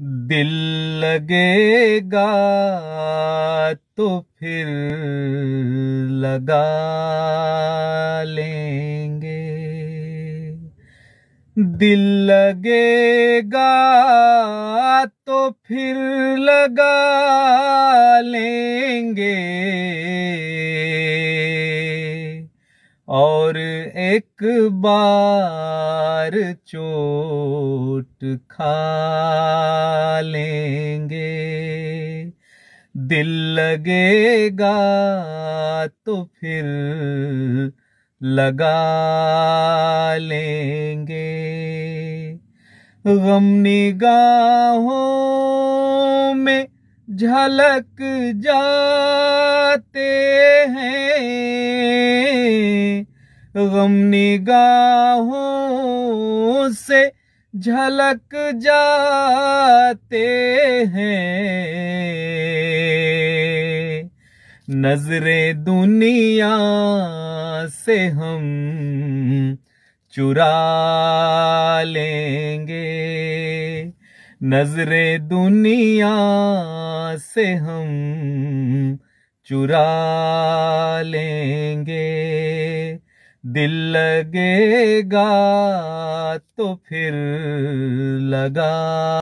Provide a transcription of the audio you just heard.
दिल लगेगा तो फिर लगा लेंगे दिल लगेगा तो फिर लगा लेंगे और एक बार चोर पेट खा लेंगे दिल लगेगा तो फिर लगा लेंगे गम निगाहों में झलक जाते हैं गम निगाहों से झलक जाते हैं नजरे दुनिया से हम चुरा लेंगे नजरे दुनिया से हम चुरा लेंगे दिल लगेगा तो फिर लगा